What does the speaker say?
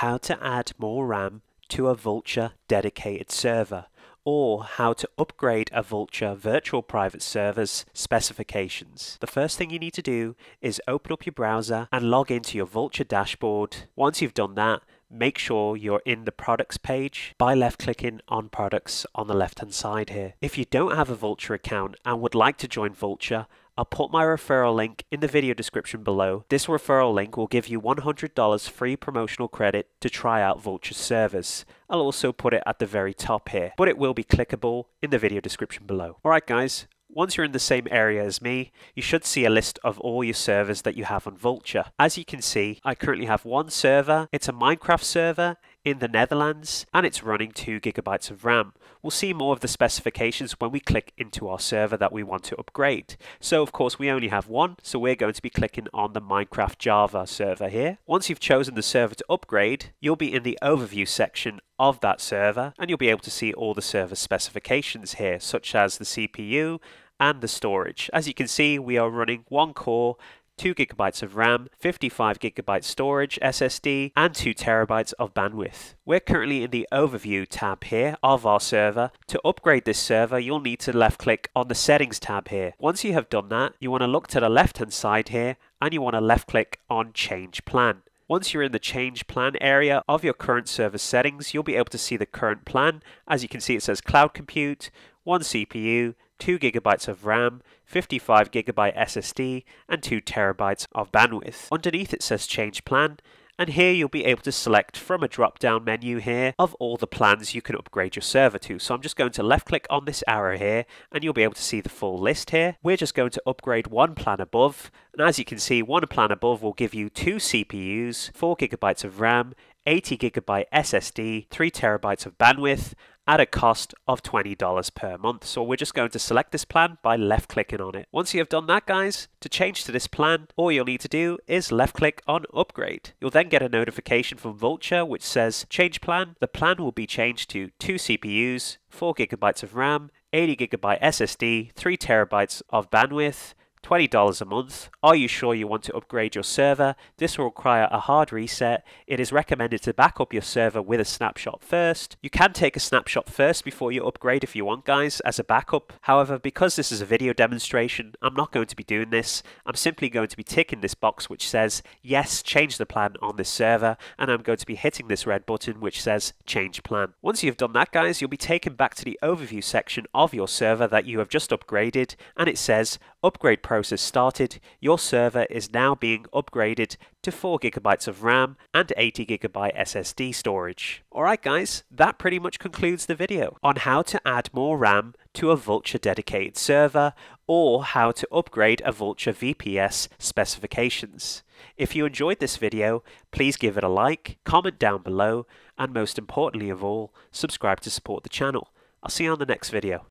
how to add more RAM to a Vulture dedicated server or how to upgrade a Vulture virtual private server's specifications. The first thing you need to do is open up your browser and log into your Vulture dashboard. Once you've done that, make sure you're in the products page by left clicking on products on the left hand side here. If you don't have a Vulture account and would like to join Vulture, I'll put my referral link in the video description below. This referral link will give you $100 free promotional credit to try out Vulture's service. I'll also put it at the very top here, but it will be clickable in the video description below. Alright guys, once you're in the same area as me, you should see a list of all your servers that you have on Vulture. As you can see, I currently have one server. It's a Minecraft server in the Netherlands, and it's running 2 gigabytes of RAM. We'll see more of the specifications when we click into our server that we want to upgrade. So of course we only have one, so we're going to be clicking on the Minecraft Java server here. Once you've chosen the server to upgrade, you'll be in the overview section of that server, and you'll be able to see all the server specifications here, such as the CPU and the storage. As you can see, we are running one core, 2 gigabytes of RAM, 55 gigabytes storage SSD, and 2 terabytes of bandwidth. We're currently in the overview tab here of our server. To upgrade this server, you'll need to left click on the settings tab here. Once you have done that, you want to look to the left hand side here and you want to left click on change plan. Once you're in the change plan area of your current server settings, you'll be able to see the current plan. As you can see, it says cloud compute, one CPU, 2 gigabytes of RAM, 55 gigabyte SSD, and 2 terabytes of bandwidth. Underneath it says change plan, and here you'll be able to select from a drop down menu here of all the plans you can upgrade your server to. So I'm just going to left click on this arrow here and you'll be able to see the full list here. We're just going to upgrade one plan above and as you can see one plan above will give you two CPUs, 4 gigabytes of RAM, 80 gigabyte SSD, 3 terabytes of bandwidth at a cost of $20 per month. So we're just going to select this plan by left clicking on it. Once you have done that guys, to change to this plan, all you'll need to do is left click on upgrade. You'll then get a notification from Vulture which says change plan. The plan will be changed to two CPUs, 4 gigabytes of RAM, 80 gigabyte SSD, 3 terabytes of bandwidth, $20 a month. Are you sure you want to upgrade your server? This will require a hard reset. It is recommended to back up your server with a snapshot first. You can take a snapshot first before you upgrade if you want, guys, as a backup. However, because this is a video demonstration, I'm not going to be doing this. I'm simply going to be ticking this box which says, yes, change the plan on this server, and I'm going to be hitting this red button which says, change plan. Once you've done that, guys, you'll be taken back to the overview section of your server that you have just upgraded, and it says, upgrade process started, your server is now being upgraded to 4GB of RAM and 80GB SSD storage. Alright guys, that pretty much concludes the video on how to add more RAM to a Vulture dedicated server or how to upgrade a Vulture VPS specifications. If you enjoyed this video, please give it a like, comment down below, and most importantly of all, subscribe to support the channel. I'll see you on the next video.